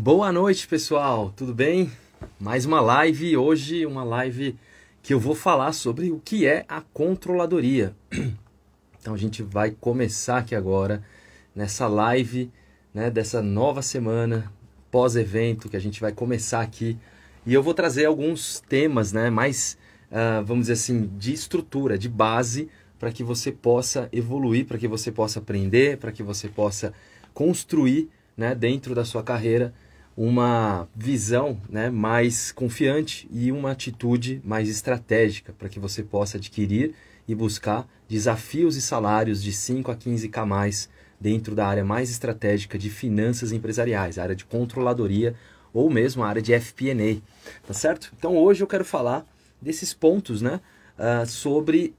Boa noite, pessoal. Tudo bem? Mais uma live hoje, uma live que eu vou falar sobre o que é a controladoria. Então a gente vai começar aqui agora nessa live, né, dessa nova semana pós-evento que a gente vai começar aqui e eu vou trazer alguns temas, né, mais uh, vamos dizer assim de estrutura, de base para que você possa evoluir, para que você possa aprender, para que você possa construir, né, dentro da sua carreira uma visão né, mais confiante e uma atitude mais estratégica para que você possa adquirir e buscar desafios e salários de 5 a 15k mais dentro da área mais estratégica de finanças empresariais, área de controladoria ou mesmo a área de FP&A, tá certo? Então hoje eu quero falar desses pontos, né, uh, sobre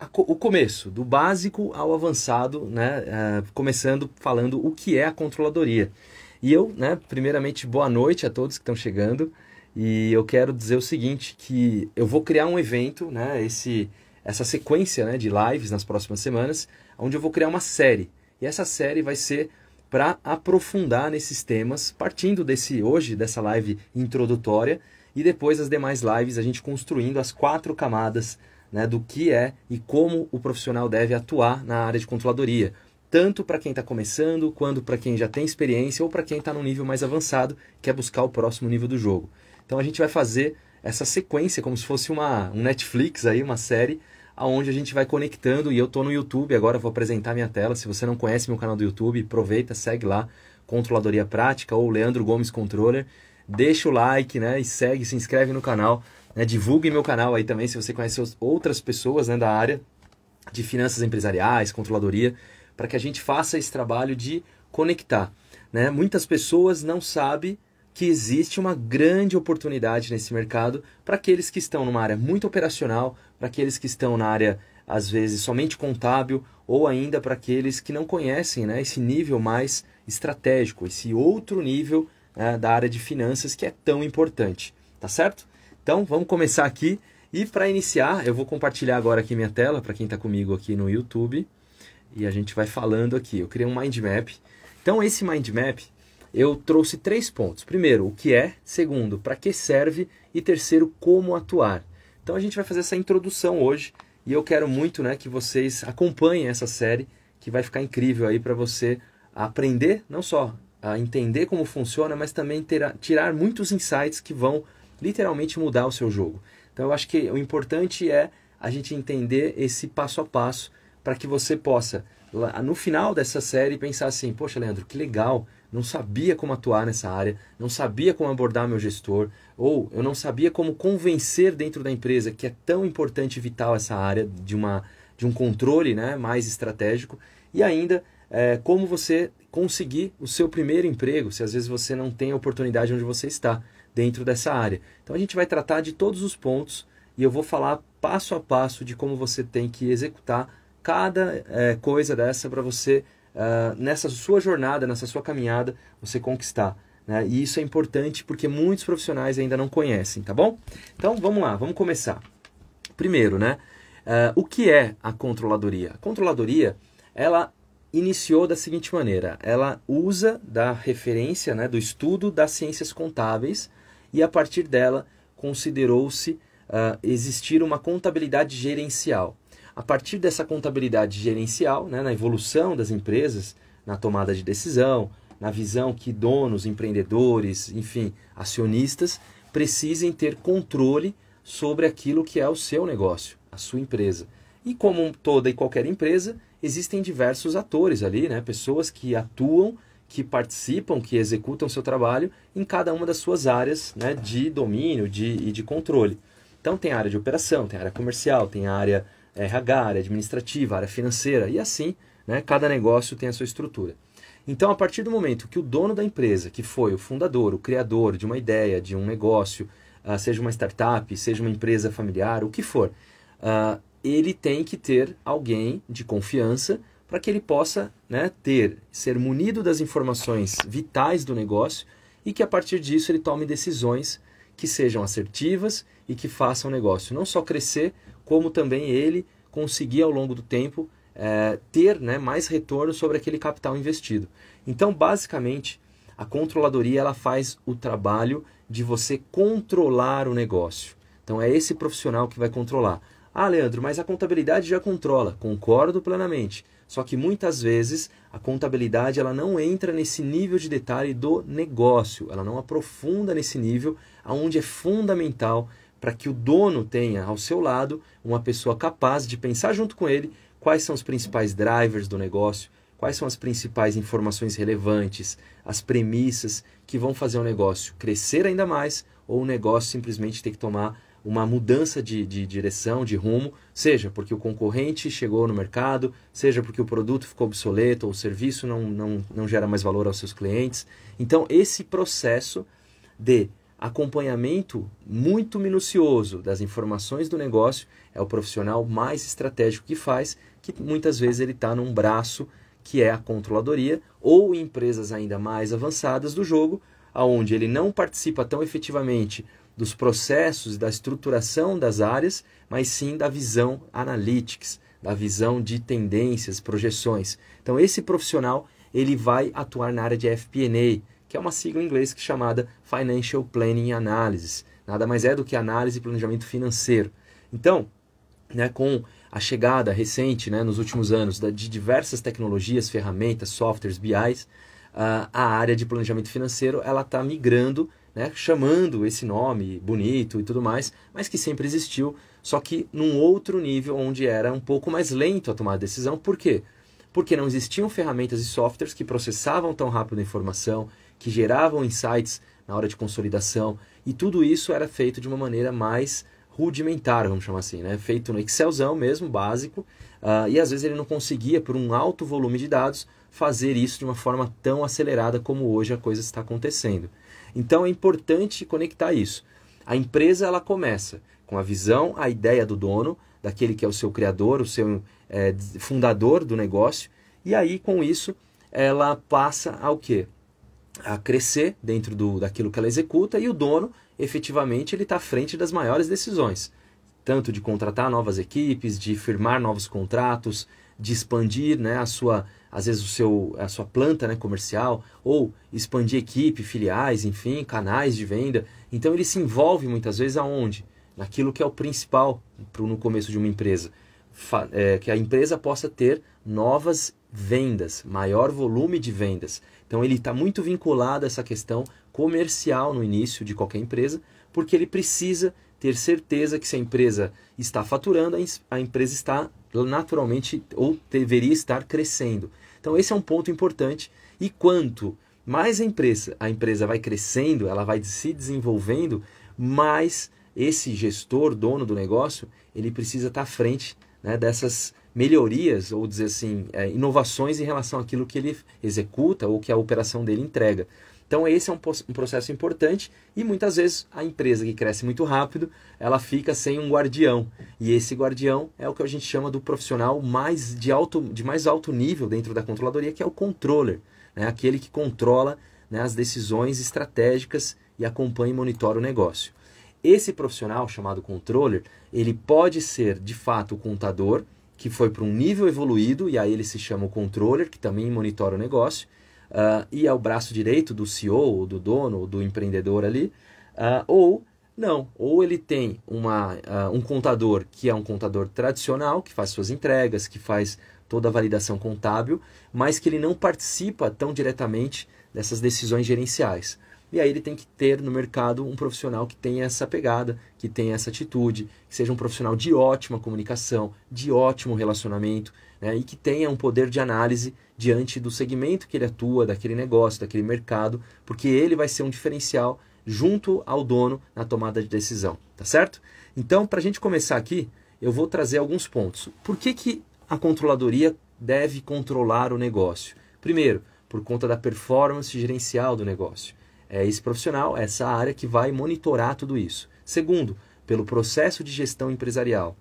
a, o começo, do básico ao avançado, né, uh, começando falando o que é a controladoria. E eu, né, primeiramente, boa noite a todos que estão chegando. E eu quero dizer o seguinte, que eu vou criar um evento, né, esse, essa sequência né, de lives nas próximas semanas, onde eu vou criar uma série. E essa série vai ser para aprofundar nesses temas, partindo desse hoje, dessa live introdutória, e depois as demais lives, a gente construindo as quatro camadas né, do que é e como o profissional deve atuar na área de controladoria tanto para quem está começando, quanto para quem já tem experiência ou para quem está no nível mais avançado, que é buscar o próximo nível do jogo. Então a gente vai fazer essa sequência como se fosse uma, um Netflix aí, uma série, aonde a gente vai conectando e eu estou no YouTube agora, vou apresentar minha tela. Se você não conhece meu canal do YouTube, aproveita, segue lá, Controladoria Prática ou Leandro Gomes Controller. Deixa o like, né, e segue, se inscreve no canal, né, divulgue meu canal aí também se você conhece outras pessoas né, da área de finanças empresariais, controladoria para que a gente faça esse trabalho de conectar. Né? Muitas pessoas não sabem que existe uma grande oportunidade nesse mercado para aqueles que estão numa área muito operacional, para aqueles que estão na área, às vezes, somente contábil, ou ainda para aqueles que não conhecem né, esse nível mais estratégico, esse outro nível né, da área de finanças que é tão importante. Tá certo? Então vamos começar aqui. E para iniciar, eu vou compartilhar agora aqui minha tela para quem está comigo aqui no YouTube e a gente vai falando aqui. Eu criei um mind map. Então esse mind map eu trouxe três pontos. Primeiro, o que é, segundo, para que serve e terceiro, como atuar. Então a gente vai fazer essa introdução hoje e eu quero muito, né, que vocês acompanhem essa série que vai ficar incrível aí para você aprender não só a entender como funciona, mas também ter, tirar muitos insights que vão literalmente mudar o seu jogo. Então eu acho que o importante é a gente entender esse passo a passo para que você possa, lá, no final dessa série, pensar assim: poxa, Leandro, que legal, não sabia como atuar nessa área, não sabia como abordar meu gestor, ou eu não sabia como convencer dentro da empresa que é tão importante e vital essa área de, uma, de um controle né, mais estratégico, e ainda é, como você conseguir o seu primeiro emprego, se às vezes você não tem a oportunidade onde você está dentro dessa área. Então a gente vai tratar de todos os pontos e eu vou falar passo a passo de como você tem que executar cada é, coisa dessa para você, uh, nessa sua jornada, nessa sua caminhada, você conquistar. Né? E isso é importante porque muitos profissionais ainda não conhecem, tá bom? Então vamos lá, vamos começar. Primeiro, né? Uh, o que é a controladoria? A controladoria, ela iniciou da seguinte maneira: ela usa da referência, né, do estudo das ciências contábeis e a partir dela considerou-se uh, existir uma contabilidade gerencial a partir dessa contabilidade gerencial, né, na evolução das empresas, na tomada de decisão, na visão que donos, empreendedores, enfim, acionistas precisem ter controle sobre aquilo que é o seu negócio, a sua empresa. E como toda e qualquer empresa, existem diversos atores ali, né? pessoas que atuam, que participam, que executam seu trabalho em cada uma das suas áreas né? de domínio de, e de controle. Então tem área de operação, tem área comercial, tem área é, RH, área administrativa, área financeira e assim, né, cada negócio tem a sua estrutura. Então, a partir do momento que o dono da empresa, que foi o fundador, o criador de uma ideia, de um negócio, ah, seja uma startup, seja uma empresa familiar, o que for, ah, ele tem que ter alguém de confiança para que ele possa né, ter, ser munido das informações vitais do negócio e que a partir disso ele tome decisões que sejam assertivas e que façam o negócio não só crescer, como também ele conseguir ao longo do tempo é, ter né, mais retorno sobre aquele capital investido. Então, basicamente, a controladoria ela faz o trabalho de você controlar o negócio. Então, é esse profissional que vai controlar. Ah, Leandro, mas a contabilidade já controla. Concordo plenamente. Só que muitas vezes a contabilidade ela não entra nesse nível de detalhe do negócio, ela não aprofunda nesse nível aonde é fundamental para que o dono tenha ao seu lado uma pessoa capaz de pensar junto com ele quais são os principais drivers do negócio, quais são as principais informações relevantes, as premissas que vão fazer o negócio crescer ainda mais ou o negócio simplesmente ter que tomar uma mudança de, de direção, de rumo, seja porque o concorrente chegou no mercado, seja porque o produto ficou obsoleto ou o serviço não, não, não gera mais valor aos seus clientes. Então, esse processo de acompanhamento muito minucioso das informações do negócio é o profissional mais estratégico que faz, que muitas vezes ele está num braço que é a controladoria ou empresas ainda mais avançadas do jogo, aonde ele não participa tão efetivamente dos processos da estruturação das áreas, mas sim da visão analytics, da visão de tendências, projeções. Então esse profissional ele vai atuar na área de FP&A, que é uma sigla em inglês chamada Financial Planning Analysis. Nada mais é do que análise e planejamento financeiro. Então, né, com a chegada recente, né, nos últimos anos, de diversas tecnologias, ferramentas, softwares, BIs, a área de planejamento financeiro ela está migrando, né, chamando esse nome bonito e tudo mais, mas que sempre existiu, só que num outro nível onde era um pouco mais lento a tomar a decisão. Por quê? Porque não existiam ferramentas e softwares que processavam tão rápido a informação, que geravam insights na hora de consolidação, e tudo isso era feito de uma maneira mais rudimentar, vamos chamar assim, né? feito no Excelzão mesmo, básico, uh, e às vezes ele não conseguia, por um alto volume de dados, fazer isso de uma forma tão acelerada como hoje a coisa está acontecendo. Então é importante conectar isso. A empresa ela começa com a visão, a ideia do dono, daquele que é o seu criador, o seu é, fundador do negócio, e aí com isso ela passa ao quê? a crescer dentro do, daquilo que ela executa e o dono, efetivamente, ele está à frente das maiores decisões, tanto de contratar novas equipes, de firmar novos contratos, de expandir né, a sua, às vezes o seu, a sua planta né, comercial, ou expandir equipe, filiais, enfim, canais de venda. Então ele se envolve muitas vezes aonde? Naquilo que é o principal pro, no começo de uma empresa. Fa é, que a empresa possa ter novas vendas, maior volume de vendas. Então ele está muito vinculado a essa questão comercial no início de qualquer empresa, porque ele precisa ter certeza que se a empresa está faturando, a empresa está naturalmente ou deveria estar crescendo. Então esse é um ponto importante e quanto mais a empresa, a empresa vai crescendo, ela vai se desenvolvendo, mais esse gestor, dono do negócio, ele precisa estar à frente né, dessas melhorias, ou dizer assim, é, inovações em relação àquilo que ele executa ou que a operação dele entrega. Então esse é um, um, processo importante e muitas vezes a empresa que cresce muito rápido, ela fica sem um guardião. E esse guardião é o que a gente chama do profissional mais de, alto, de mais alto nível dentro da controladoria, que é o controller, né? aquele que controla né, as decisões estratégicas e acompanha e monitora o negócio. Esse profissional chamado controller, ele pode ser de fato o contador, que foi para um nível evoluído, e aí ele se chama o controller, que também monitora o negócio, uh, e é o braço direito do CEO, ou do dono, ou do empreendedor ali, uh, ou não, ou ele tem uma, uh, um contador que é um contador tradicional, que faz suas entregas, que faz toda a validação contábil, mas que ele não participa tão diretamente dessas decisões gerenciais. E aí ele tem que ter no mercado um profissional que tenha essa pegada, que tenha essa atitude, que seja um profissional de ótima comunicação, de ótimo relacionamento, né? e que tenha um poder de análise diante do segmento que ele atua, daquele negócio, daquele mercado, porque ele vai ser um diferencial junto ao dono na tomada de decisão, tá certo? Então, para a gente começar aqui, eu vou trazer alguns pontos. Por que, que a controladoria deve controlar o negócio? Primeiro, por conta da performance gerencial do negócio. É esse profissional, essa área que vai monitorar tudo isso. Segundo, pelo processo de gestão empresarial.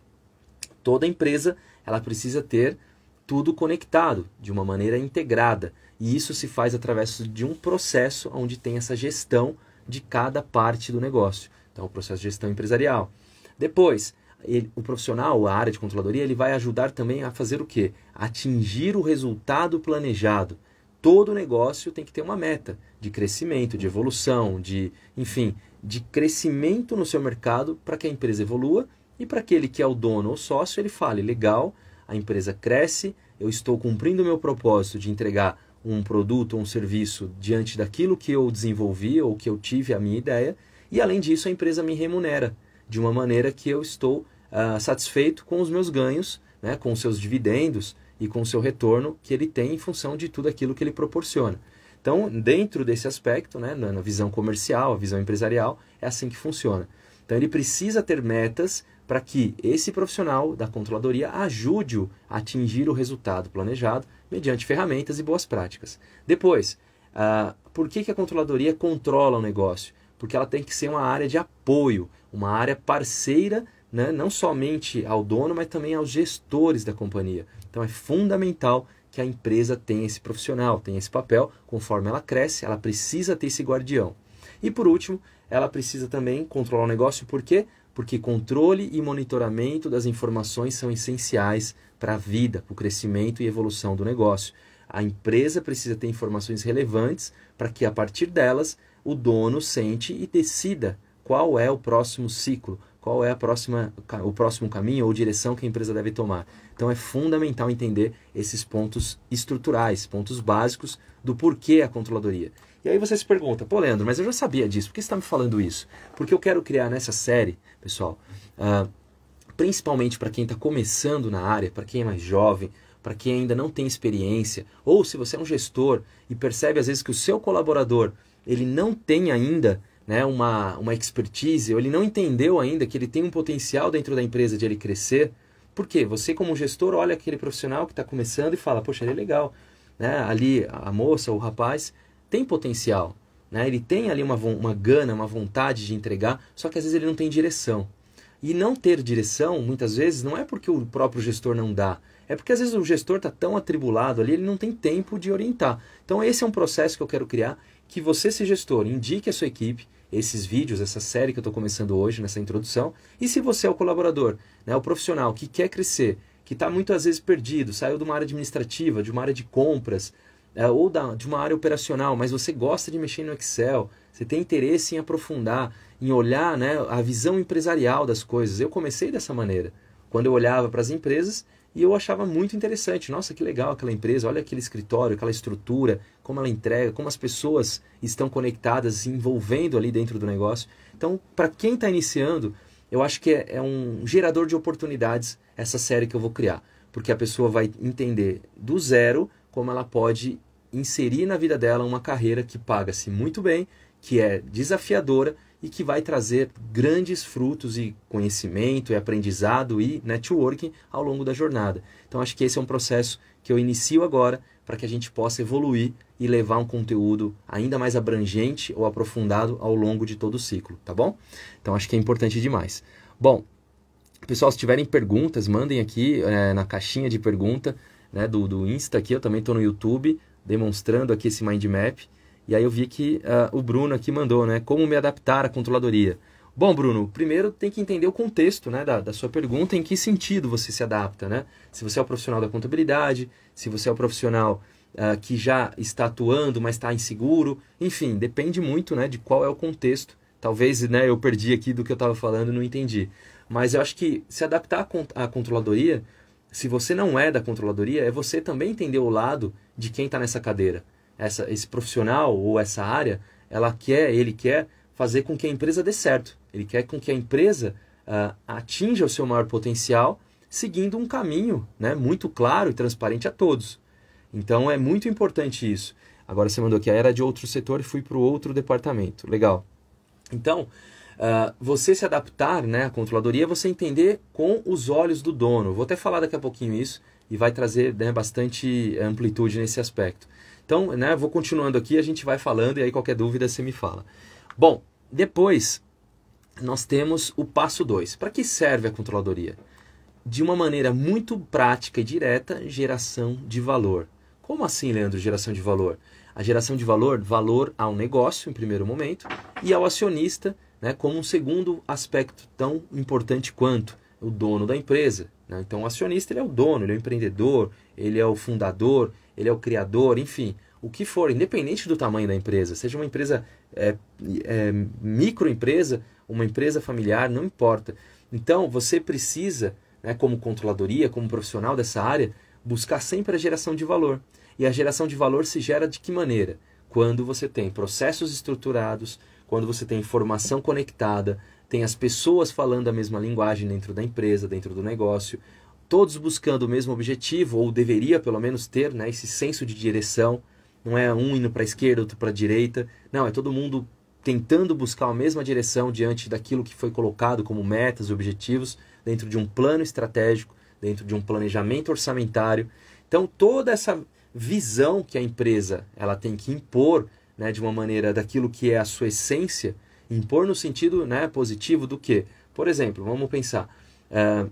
Toda empresa ela precisa ter tudo conectado de uma maneira integrada. E isso se faz através de um processo onde tem essa gestão de cada parte do negócio. Então, o processo de gestão empresarial. Depois, ele, o profissional, a área de controladoria, ele vai ajudar também a fazer o quê? Atingir o resultado planejado todo negócio tem que ter uma meta de crescimento, de evolução, de, enfim, de crescimento no seu mercado para que a empresa evolua e para aquele que é o dono ou sócio, ele fale: legal, a empresa cresce, eu estou cumprindo o meu propósito de entregar um produto ou um serviço diante daquilo que eu desenvolvi ou que eu tive a minha ideia, e além disso, a empresa me remunera de uma maneira que eu estou uh, satisfeito com os meus ganhos né, com seus dividendos e com o seu retorno que ele tem em função de tudo aquilo que ele proporciona. Então, dentro desse aspecto, né, na visão comercial, a visão empresarial, é assim que funciona. Então, ele precisa ter metas para que esse profissional da controladoria ajude-o a atingir o resultado planejado mediante ferramentas e boas práticas. Depois, uh, por que, que a controladoria controla o negócio? Porque ela tem que ser uma área de apoio, uma área parceira né, não somente ao dono, mas também aos gestores da companhia. Então é fundamental que a empresa tenha esse profissional, tenha esse papel. Conforme ela cresce, ela precisa ter esse guardião. E por último, ela precisa também controlar o negócio, por quê? Porque controle e monitoramento das informações são essenciais para a vida, para o crescimento e evolução do negócio. A empresa precisa ter informações relevantes para que, a partir delas, o dono sente e decida qual é o próximo ciclo, qual é a próxima, o próximo caminho ou direção que a empresa deve tomar. Então é fundamental entender esses pontos estruturais, pontos básicos do porquê a controladoria. E aí você se pergunta, pô Leandro, mas eu já sabia disso, por que você está me falando isso? Porque eu quero criar nessa série, pessoal, uh, principalmente para quem está começando na área, para quem é mais jovem, para quem ainda não tem experiência, ou se você é um gestor e percebe às vezes que o seu colaborador ele não tem ainda né, uma, uma expertise, ou ele não entendeu ainda que ele tem um potencial dentro da empresa de ele crescer, por quê você como gestor olha aquele profissional que está começando e fala, poxa, ele é legal, né? ali a moça ou o rapaz tem potencial, né? ele tem ali uma, uma gana, uma vontade de entregar, só que às vezes ele não tem direção. E não ter direção, muitas vezes, não é porque o próprio gestor não dá, é porque às vezes o gestor está tão atribulado ali, ele não tem tempo de orientar. Então esse é um processo que eu quero criar, que você, se gestor, indique a sua equipe, esses vídeos, essa série que eu estou começando hoje, nessa introdução. E se você é o colaborador, né, o profissional que quer crescer, que está muitas vezes perdido, saiu de uma área administrativa, de uma área de compras, é, ou da, de uma área operacional, mas você gosta de mexer no Excel, você tem interesse em aprofundar, em olhar né, a visão empresarial das coisas. Eu comecei dessa maneira. Quando eu olhava para as empresas, e eu achava muito interessante. Nossa, que legal aquela empresa, olha aquele escritório, aquela estrutura, como ela entrega, como as pessoas estão conectadas, se envolvendo ali dentro do negócio. Então, para quem está iniciando, eu acho que é, é um gerador de oportunidades essa série que eu vou criar. Porque a pessoa vai entender do zero como ela pode inserir na vida dela uma carreira que paga-se muito bem, que é desafiadora e que vai trazer grandes frutos e conhecimento, e aprendizado e networking ao longo da jornada. Então acho que esse é um processo que eu inicio agora para que a gente possa evoluir e levar um conteúdo ainda mais abrangente ou aprofundado ao longo de todo o ciclo, tá bom? Então acho que é importante demais. Bom, pessoal, se tiverem perguntas, mandem aqui é, na caixinha de pergunta né, do, do Insta aqui, eu também estou no YouTube demonstrando aqui esse mind map. E aí eu vi que uh, o Bruno aqui mandou, né? Como me adaptar à controladoria? Bom, Bruno, primeiro tem que entender o contexto né, da, da sua pergunta, em que sentido você se adapta, né? Se você é o profissional da contabilidade, se você é o profissional uh, que já está atuando, mas está inseguro, enfim, depende muito né, de qual é o contexto. Talvez né, eu perdi aqui do que eu estava falando e não entendi. Mas eu acho que se adaptar à controladoria, se você não é da controladoria, é você também entender o lado de quem está nessa cadeira essa, esse profissional ou essa área, ela quer, ele quer fazer com que a empresa dê certo. Ele quer com que a empresa uh, atinja o seu maior potencial, seguindo um caminho né, muito claro e transparente a todos. Então é muito importante isso. Agora você mandou que era de outro setor e fui para o outro departamento. Legal. Então, uh, você se adaptar né, à controladoria você entender com os olhos do dono. Vou até falar daqui a pouquinho isso e vai trazer né, bastante amplitude nesse aspecto. Então, né, vou continuando aqui, a gente vai falando e aí qualquer dúvida você me fala. Bom, depois nós temos o passo 2. Para que serve a controladoria? De uma maneira muito prática e direta, geração de valor. Como assim, Leandro, geração de valor? A geração de valor, valor ao negócio em primeiro momento e ao acionista, né, como um segundo aspecto tão importante quanto o dono da empresa. Né? Então, o acionista ele é o dono, ele é o empreendedor, ele é o fundador, ele é o criador, enfim, o que for, independente do tamanho da empresa, seja uma empresa é, é, microempresa, uma empresa familiar, não importa. Então você precisa, né, como controladoria, como profissional dessa área, buscar sempre a geração de valor. E a geração de valor se gera de que maneira? Quando você tem processos estruturados, quando você tem informação conectada, tem as pessoas falando a mesma linguagem dentro da empresa, dentro do negócio, todos buscando o mesmo objetivo, ou deveria pelo menos ter né, esse senso de direção. Não é um indo para a esquerda, outro para a direita. Não, é todo mundo tentando buscar a mesma direção diante daquilo que foi colocado como metas e objetivos dentro de um plano estratégico, dentro de um planejamento orçamentário. Então, toda essa visão que a empresa ela tem que impor né, de uma maneira daquilo que é a sua essência, impor no sentido né, positivo do que? Por exemplo, vamos pensar, uh,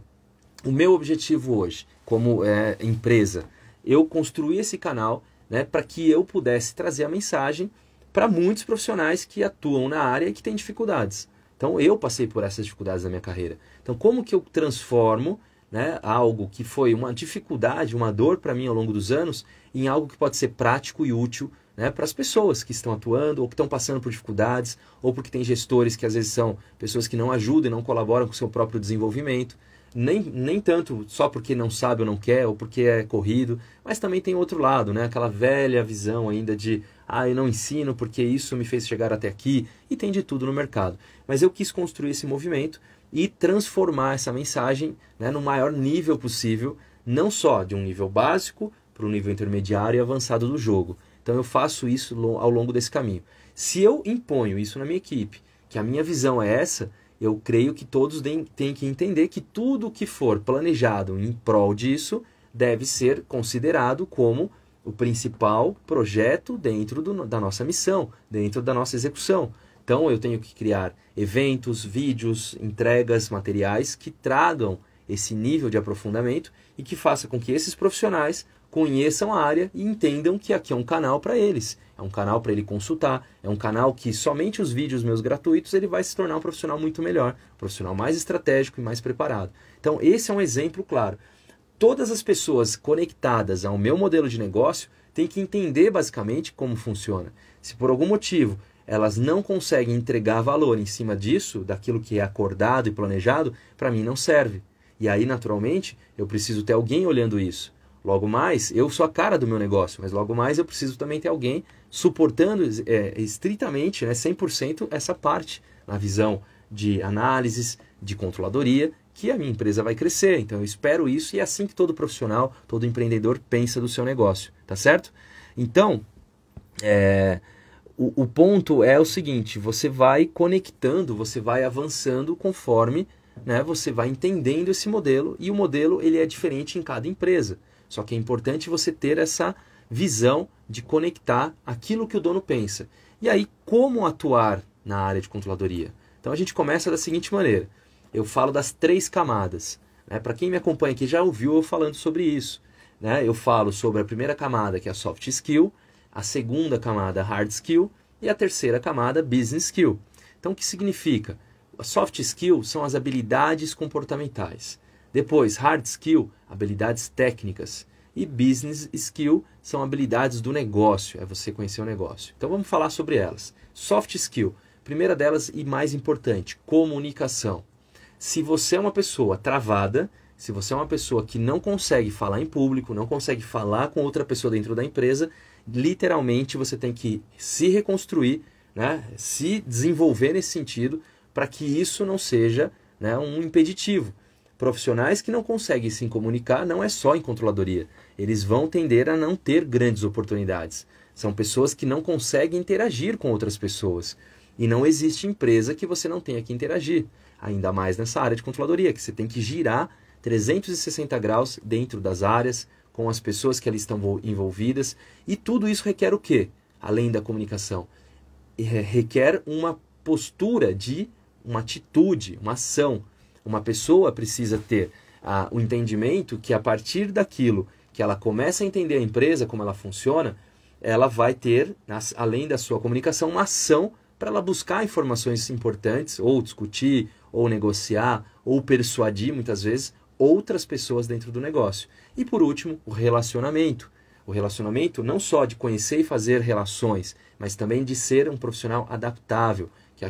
o meu objetivo hoje, como é, empresa, eu construí esse canal né, para que eu pudesse trazer a mensagem para muitos profissionais que atuam na área e que têm dificuldades. Então eu passei por essas dificuldades na minha carreira. Então como que eu transformo né, algo que foi uma dificuldade, uma dor para mim ao longo dos anos, em algo que pode ser prático e útil né, para as pessoas que estão atuando ou que estão passando por dificuldades, ou porque tem gestores que às vezes são pessoas que não ajudam e não colaboram com o seu próprio desenvolvimento nem, nem tanto só porque não sabe ou não quer, ou porque é corrido, mas também tem outro lado, né? Aquela velha visão ainda de, ah, eu não ensino porque isso me fez chegar até aqui, e tem de tudo no mercado. Mas eu quis construir esse movimento e transformar essa mensagem né, no maior nível possível, não só de um nível básico para um nível intermediário e avançado do jogo. Então eu faço isso ao longo desse caminho. Se eu imponho isso na minha equipe, que a minha visão é essa, eu creio que todos têm que entender que tudo que for planejado em prol disso deve ser considerado como o principal projeto dentro do, da nossa missão, dentro da nossa execução. Então eu tenho que criar eventos, vídeos, entregas, materiais que tragam esse nível de aprofundamento e que faça com que esses profissionais conheçam a área e entendam que aqui é um canal para eles. É um canal para ele consultar, é um canal que somente os vídeos meus gratuitos ele vai se tornar um profissional muito melhor, um profissional mais estratégico e mais preparado. Então, esse é um exemplo claro. Todas as pessoas conectadas ao meu modelo de negócio têm que entender basicamente como funciona. Se por algum motivo elas não conseguem entregar valor em cima disso, daquilo que é acordado e planejado, para mim não serve. E aí, naturalmente, eu preciso ter alguém olhando isso. Logo mais, eu sou a cara do meu negócio, mas logo mais eu preciso também ter alguém suportando é, estritamente, né, 100% essa parte na visão de análises, de controladoria, que a minha empresa vai crescer. Então eu espero isso e é assim que todo profissional, todo empreendedor pensa do seu negócio, tá certo? Então, é, o, o ponto é o seguinte: você vai conectando, você vai avançando conforme né, você vai entendendo esse modelo e o modelo ele é diferente em cada empresa. Só que é importante você ter essa visão de conectar aquilo que o dono pensa. E aí, como atuar na área de controladoria? Então a gente começa da seguinte maneira. Eu falo das três camadas. Né? Para quem me acompanha aqui já ouviu eu falando sobre isso. Né? Eu falo sobre a primeira camada, que é a soft skill, a segunda camada, hard skill, e a terceira camada, business skill. Então o que significa? A soft skill são as habilidades comportamentais. Depois, hard skill, habilidades técnicas. E business skill são habilidades do negócio, é você conhecer o negócio. Então vamos falar sobre elas. Soft skill, primeira delas e mais importante, comunicação. Se você é uma pessoa travada, se você é uma pessoa que não consegue falar em público, não consegue falar com outra pessoa dentro da empresa, literalmente você tem que se reconstruir, né? se desenvolver nesse sentido, para que isso não seja né, um impeditivo. Profissionais que não conseguem se comunicar não é só em controladoria. Eles vão tender a não ter grandes oportunidades. São pessoas que não conseguem interagir com outras pessoas. E não existe empresa que você não tenha que interagir, ainda mais nessa área de controladoria, que você tem que girar 360 graus dentro das áreas, com as pessoas que ali estão envolvidas. E tudo isso requer o quê? Além da comunicação, requer uma postura de uma atitude, uma ação, uma pessoa precisa ter ah, o entendimento que a partir daquilo que ela começa a entender a empresa, como ela funciona, ela vai ter, além da sua comunicação, uma ação para ela buscar informações importantes, ou discutir, ou negociar, ou persuadir, muitas vezes, outras pessoas dentro do negócio. E por último, o relacionamento. O relacionamento não só de conhecer e fazer relações, mas também de ser um profissional adaptável, que é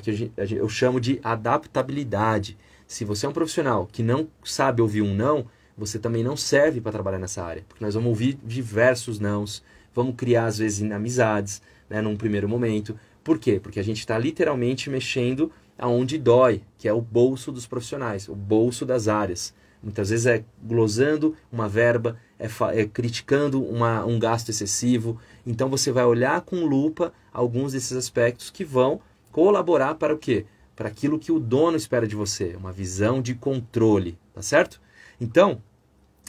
eu chamo de adaptabilidade. Se você é um profissional que não sabe ouvir um não, você também não serve para trabalhar nessa área. Porque nós vamos ouvir diversos nãos, vamos criar, às vezes, inamizades, né, num primeiro momento. Por quê? Porque a gente está literalmente mexendo aonde dói, que é o bolso dos profissionais, o bolso das áreas. Muitas vezes é glosando uma verba, é, é criticando uma, um gasto excessivo. Então você vai olhar com lupa alguns desses aspectos que vão colaborar para o quê? para aquilo que o dono espera de você, uma visão de controle, tá certo? Então,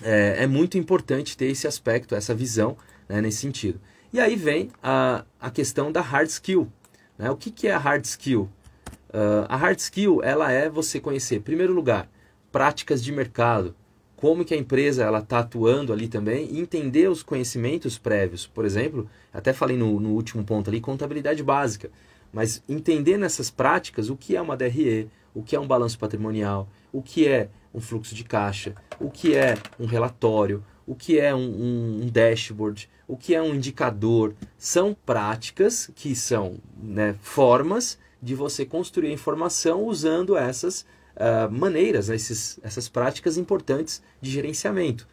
é, é muito importante ter esse aspecto, essa visão né, nesse sentido. E aí vem a, a questão da hard skill. Né? O que, que é a hard skill? Uh, a hard skill ela é você conhecer, em primeiro lugar, práticas de mercado, como que a empresa ela está atuando ali também e entender os conhecimentos prévios. Por exemplo, até falei no, no último ponto ali, contabilidade básica. Mas entender nessas práticas o que é uma DRE, o que é um balanço patrimonial, o que é um fluxo de caixa, o que é um relatório, o que é um, um, um dashboard, o que é um indicador. São práticas que são né, formas de você construir a informação usando essas uh, maneiras, né, esses, essas práticas importantes de gerenciamento.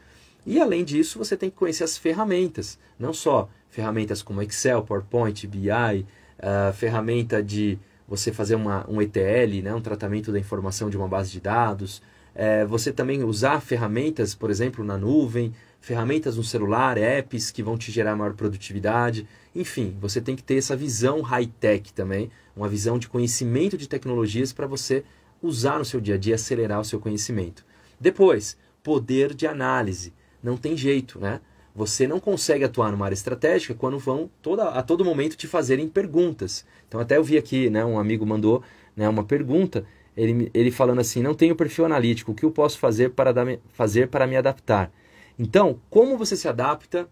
E além disso, você tem que conhecer as ferramentas, não só ferramentas como Excel, PowerPoint, BI, ferramenta de você fazer uma, um ETL, né, um tratamento da informação de uma base de dados, é, você também usar ferramentas, por exemplo, na nuvem, ferramentas no celular, apps que vão te gerar maior produtividade. Enfim, você tem que ter essa visão high-tech também, uma visão de conhecimento de tecnologias para você usar no seu dia a dia, acelerar o seu conhecimento. Depois, poder de análise. Não tem jeito, né? Você não consegue atuar numa área estratégica quando vão toda, a todo momento te fazerem perguntas. Então até eu vi aqui, né, um amigo mandou né, uma pergunta, ele, ele falando assim, não tenho perfil analítico, o que eu posso fazer para, dar, fazer para me adaptar? Então, como você se adapta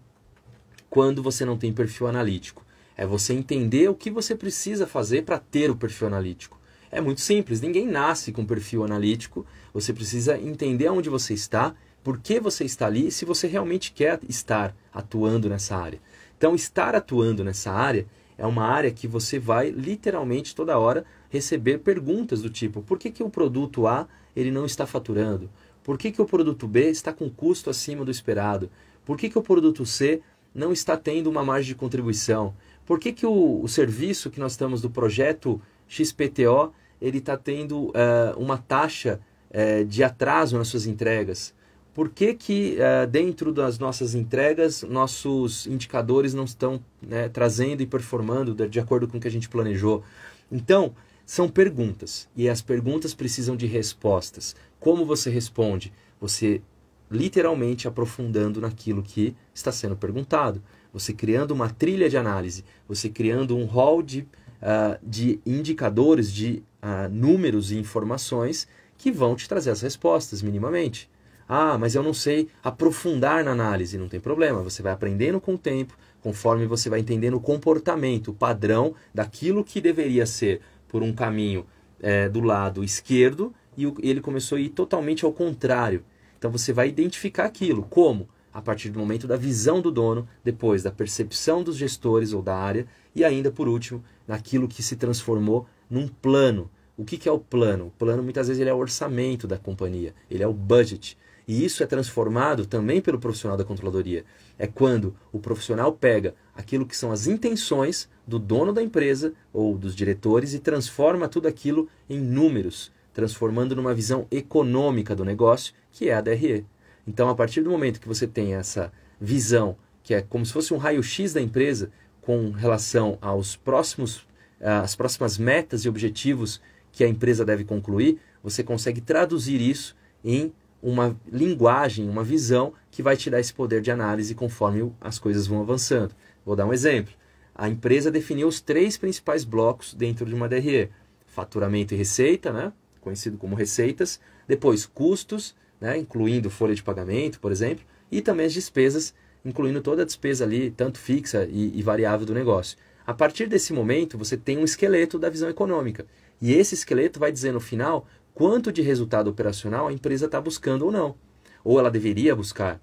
quando você não tem perfil analítico? É você entender o que você precisa fazer para ter o perfil analítico. É muito simples, ninguém nasce com perfil analítico. Você precisa entender onde você está por que você está ali se você realmente quer estar atuando nessa área? Então, estar atuando nessa área é uma área que você vai literalmente toda hora receber perguntas do tipo: por que, que o produto A ele não está faturando? Por que, que o produto B está com custo acima do esperado? Por que, que o produto C não está tendo uma margem de contribuição? Por que, que o, o serviço que nós estamos do projeto XPTO ele está tendo uh, uma taxa uh, de atraso nas suas entregas? Por que, que uh, dentro das nossas entregas, nossos indicadores não estão né, trazendo e performando de acordo com o que a gente planejou? Então, são perguntas. E as perguntas precisam de respostas. Como você responde? Você literalmente aprofundando naquilo que está sendo perguntado. Você criando uma trilha de análise, você criando um hall de, uh, de indicadores, de uh, números e informações que vão te trazer as respostas minimamente. Ah, mas eu não sei aprofundar na análise. Não tem problema, você vai aprendendo com o tempo, conforme você vai entendendo o comportamento, o padrão daquilo que deveria ser por um caminho é, do lado esquerdo e ele começou a ir totalmente ao contrário. Então você vai identificar aquilo. Como? A partir do momento da visão do dono, depois da percepção dos gestores ou da área e ainda, por último, naquilo que se transformou num plano. O que, que é o plano? O plano muitas vezes ele é o orçamento da companhia, ele é o budget e isso é transformado também pelo profissional da controladoria. É quando o profissional pega aquilo que são as intenções do dono da empresa ou dos diretores e transforma tudo aquilo em números, transformando numa visão econômica do negócio, que é a DRE. Então, a partir do momento que você tem essa visão, que é como se fosse um raio-x da empresa com relação aos próximos eh, às próximas metas e objetivos que a empresa deve concluir, você consegue traduzir isso em uma linguagem, uma visão que vai te dar esse poder de análise conforme as coisas vão avançando. Vou dar um exemplo. A empresa definiu os três principais blocos dentro de uma DRE: faturamento e receita, né? conhecido como receitas, depois custos, né? incluindo folha de pagamento, por exemplo, e também as despesas, incluindo toda a despesa ali, tanto fixa e, e variável do negócio. A partir desse momento, você tem um esqueleto da visão econômica. E esse esqueleto vai dizer no final quanto de resultado operacional a empresa está buscando ou não, ou ela deveria buscar.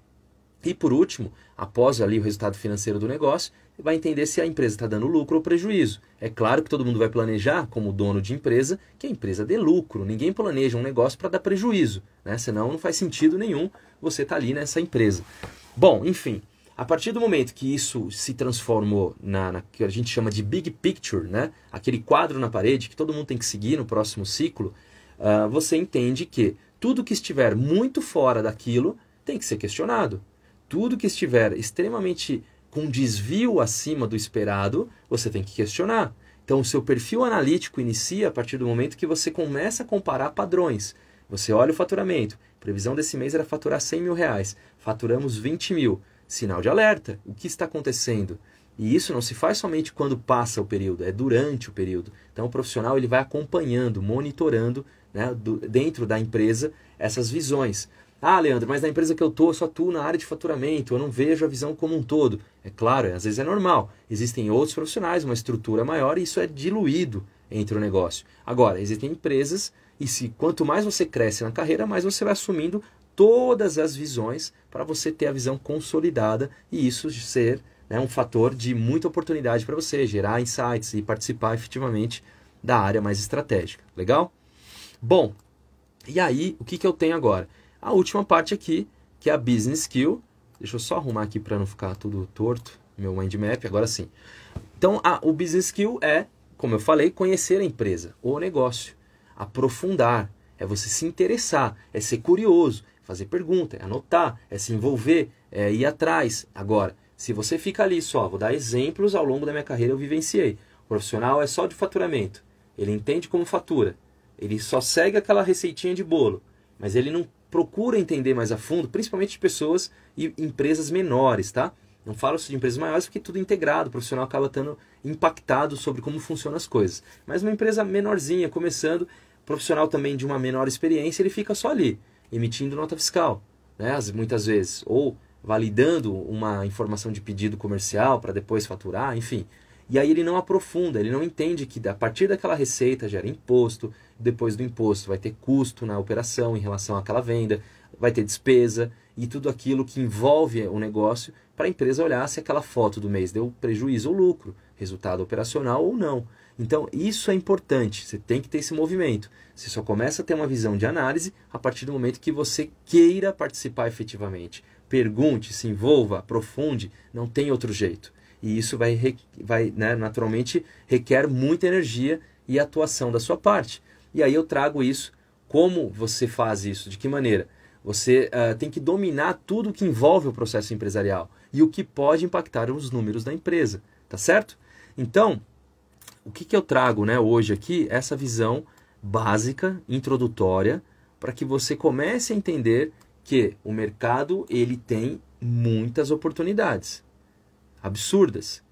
E por último, após ali o resultado financeiro do negócio, vai entender se a empresa está dando lucro ou prejuízo. É claro que todo mundo vai planejar, como dono de empresa, que a empresa dê lucro. Ninguém planeja um negócio para dar prejuízo, né? senão não faz sentido nenhum você estar tá ali nessa empresa. Bom, enfim, a partir do momento que isso se transformou na, na, que a gente chama de big picture, né? aquele quadro na parede que todo mundo tem que seguir no próximo ciclo, uh, você entende que tudo que estiver muito fora daquilo tem que ser questionado. Tudo que estiver extremamente com desvio acima do esperado, você tem que questionar. Então, o seu perfil analítico inicia a partir do momento que você começa a comparar padrões. Você olha o faturamento. A previsão desse mês era faturar 100 mil reais. Faturamos 20 mil. Sinal de alerta. O que está acontecendo? E isso não se faz somente quando passa o período, é durante o período. Então, o profissional ele vai acompanhando, monitorando né, do, dentro da empresa essas visões. Ah, Leandro, mas na empresa que eu tô, só tu na área de faturamento, eu não vejo a visão como um todo. É claro, às vezes é normal. Existem outros profissionais, uma estrutura maior e isso é diluído entre o negócio. Agora, existem empresas e se quanto mais você cresce na carreira, mais você vai assumindo todas as visões para você ter a visão consolidada e isso ser né, um fator de muita oportunidade para você gerar insights e participar efetivamente da área mais estratégica. Legal? Bom, e aí, o que, que eu tenho agora? A última parte aqui, que é a Business Skill. Deixa eu só arrumar aqui para não ficar tudo torto, meu mind map, agora sim. Então, a, o Business Skill é, como eu falei, conhecer a empresa ou negócio, aprofundar, é você se interessar, é ser curioso, é fazer pergunta, é anotar, é se envolver, é ir atrás. Agora, se você fica ali só, vou dar exemplos ao longo da minha carreira eu vivenciei. O profissional é só de faturamento. Ele entende como fatura. Ele só segue aquela receitinha de bolo, mas ele não procura entender mais a fundo, principalmente de pessoas e empresas menores, tá? Não falo de empresas maiores porque é tudo integrado, o profissional acaba estando impactado sobre como funcionam as coisas. Mas uma empresa menorzinha, começando, profissional também de uma menor experiência, ele fica só ali, emitindo nota fiscal, né? muitas vezes, ou validando uma informação de pedido comercial para depois faturar, enfim. E aí ele não aprofunda, ele não entende que a partir daquela receita gera imposto, depois do imposto vai ter custo na operação em relação àquela venda, vai ter despesa e tudo aquilo que envolve o negócio para a empresa olhar se aquela foto do mês deu prejuízo ou lucro, resultado operacional ou não. Então, isso é importante, você tem que ter esse movimento. Você só começa a ter uma visão de análise a partir do momento que você queira participar efetivamente. Pergunte, se envolva, aprofunde, não tem outro jeito. E isso vai, vai né, naturalmente, requer muita energia e atuação da sua parte. E aí eu trago isso. Como você faz isso? De que maneira? Você uh, tem que dominar tudo o que envolve o processo empresarial e o que pode impactar os números da empresa, tá certo? Então, o que, que eu trago né, hoje aqui? Essa visão básica, introdutória, para que você comece a entender que o mercado ele tem muitas oportunidades absurdas.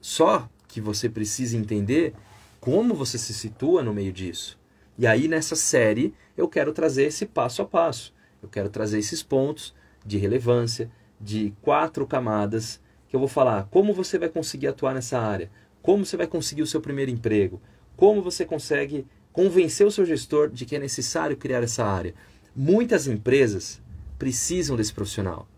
Só que você precisa entender como você se situa no meio disso. E aí nessa série eu quero trazer esse passo a passo. Eu quero trazer esses pontos de relevância de quatro camadas que eu vou falar como você vai conseguir atuar nessa área, como você vai conseguir o seu primeiro emprego, como você consegue convencer o seu gestor de que é necessário criar essa área. Muitas empresas precisam desse profissional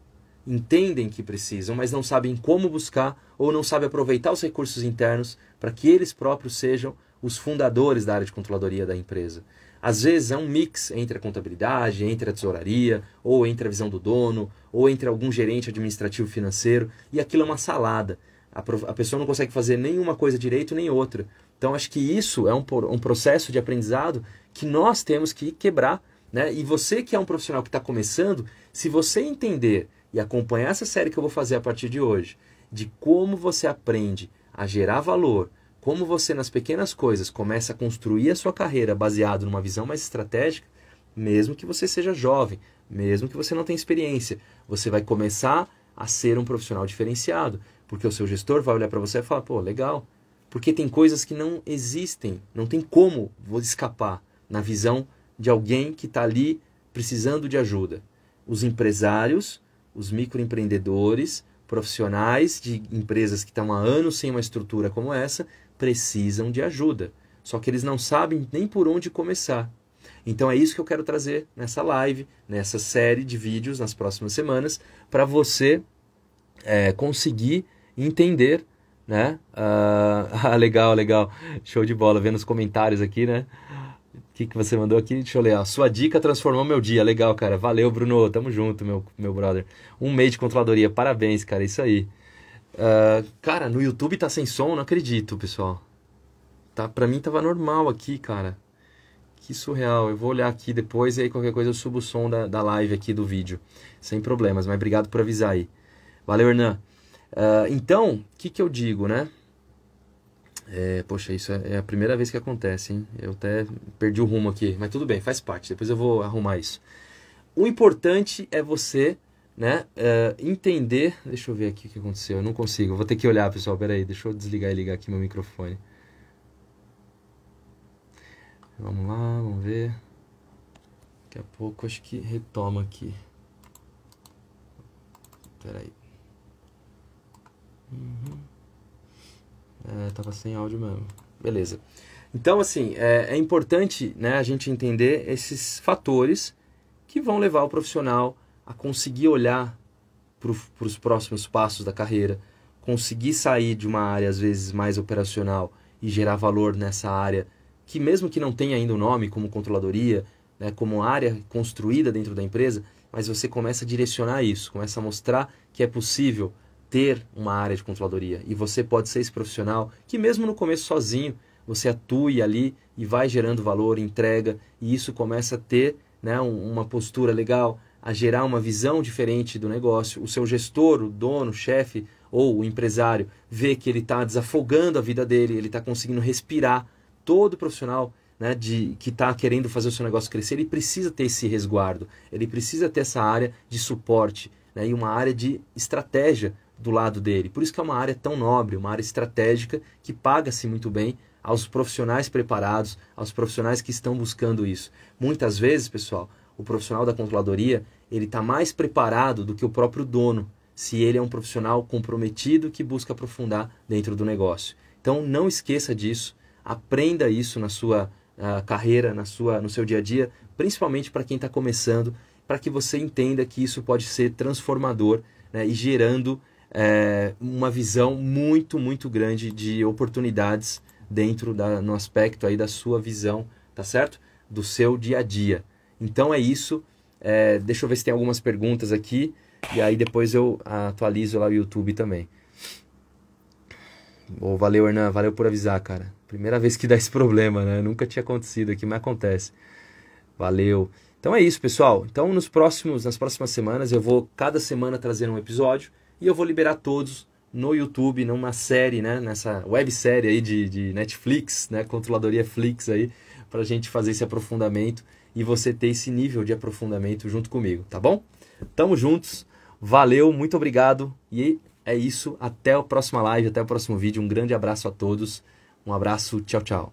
entendem que precisam, mas não sabem como buscar ou não sabem aproveitar os recursos internos para que eles próprios sejam os fundadores da área de controladoria da empresa. Às vezes é um mix entre a contabilidade, entre a tesouraria, ou entre a visão do dono, ou entre algum gerente administrativo financeiro, e aquilo é uma salada. A, a pessoa não consegue fazer nenhuma coisa direito nem outra. Então acho que isso é um, um processo de aprendizado que nós temos que quebrar. Né? E você que é um profissional que está começando, se você entender e acompanhar essa série que eu vou fazer a partir de hoje, de como você aprende a gerar valor, como você nas pequenas coisas começa a construir a sua carreira baseado numa visão mais estratégica, mesmo que você seja jovem, mesmo que você não tenha experiência, você vai começar a ser um profissional diferenciado, porque o seu gestor vai olhar para você e falar: "Pô, legal". Porque tem coisas que não existem, não tem como vou escapar na visão de alguém que está ali precisando de ajuda. Os empresários os microempreendedores, profissionais de empresas que estão há anos sem uma estrutura como essa, precisam de ajuda. Só que eles não sabem nem por onde começar. Então é isso que eu quero trazer nessa live, nessa série de vídeos nas próximas semanas, para você é, conseguir entender, né? Ah, legal, legal, show de bola, vendo os comentários aqui, né? que, que você mandou aqui? Deixa eu ler. Ó. Sua dica transformou meu dia. Legal, cara. Valeu, Bruno. Tamo junto, meu, meu brother. Um mês de controladoria. Parabéns, cara. Isso aí. Uh, cara, no YouTube tá sem som? Não acredito, pessoal. Tá, pra mim tava normal aqui, cara. Que surreal. Eu vou olhar aqui depois e aí qualquer coisa eu subo o som da, da live aqui do vídeo. Sem problemas, mas obrigado por avisar aí. Valeu, Hernan. Uh, então, o que, que eu digo, né? É, poxa, isso é, é a primeira vez que acontece, hein? Eu até perdi o rumo aqui, mas tudo bem, faz parte. Depois eu vou arrumar isso. O importante é você, né, é, entender. Deixa eu ver aqui o que aconteceu. Eu não consigo. Eu vou ter que olhar, pessoal. Peraí, deixa eu desligar e ligar aqui meu microfone. Vamos lá, vamos ver. Daqui a pouco acho que retoma aqui. Peraí. Uhum. É, tava sem áudio mesmo. Beleza. Então, assim, é, é importante né, a gente entender esses fatores que vão levar o profissional a conseguir olhar para os próximos passos da carreira, conseguir sair de uma área às vezes mais operacional e gerar valor nessa área, que mesmo que não tenha ainda o um nome como controladoria, né, como área construída dentro da empresa, mas você começa a direcionar isso, começa a mostrar que é possível ter uma área de controladoria. E você pode ser esse profissional que, mesmo no começo sozinho, você atue ali e vai gerando valor, entrega, e isso começa a ter né, uma postura legal, a gerar uma visão diferente do negócio. O seu gestor, o dono, o chefe ou o empresário vê que ele está desafogando a vida dele, ele está conseguindo respirar. Todo profissional né, de que está querendo fazer o seu negócio crescer, ele precisa ter esse resguardo, ele precisa ter essa área de suporte né, e uma área de estratégia do lado dele. Por isso que é uma área tão nobre, uma área estratégica que paga-se muito bem aos profissionais preparados, aos profissionais que estão buscando isso. Muitas vezes, pessoal, o profissional da controladoria ele está mais preparado do que o próprio dono, se ele é um profissional comprometido que busca aprofundar dentro do negócio. Então não esqueça disso, aprenda isso na sua uh, carreira, na sua, no seu dia a dia, principalmente para quem está começando, para que você entenda que isso pode ser transformador né, e gerando é, uma visão muito, muito grande de oportunidades dentro da, no aspecto aí da sua visão, tá certo? Do seu dia a dia. Então é isso. É, deixa eu ver se tem algumas perguntas aqui e aí depois eu atualizo lá o YouTube também. Bom, valeu, Hernan. Valeu por avisar, cara. Primeira vez que dá esse problema, né? Nunca tinha acontecido aqui, mas acontece. Valeu. Então é isso, pessoal. Então nos próximos, nas próximas semanas eu vou cada semana trazer um episódio. E eu vou liberar todos no YouTube, numa série, né? Nessa websérie aí de, de Netflix, né? Controladoria Flix aí, a gente fazer esse aprofundamento e você ter esse nível de aprofundamento junto comigo, tá bom? Tamo juntos, valeu, muito obrigado e é isso. Até a próxima live, até o próximo vídeo. Um grande abraço a todos. Um abraço, tchau, tchau.